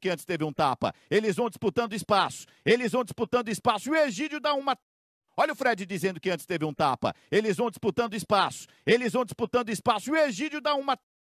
que antes teve um tapa. Eles vão disputando espaço. Eles vão disputando espaço. E o Egídio dá uma. Olha o Fred dizendo que antes teve um tapa. Eles vão disputando espaço. Eles vão disputando espaço. E o Egídio dá uma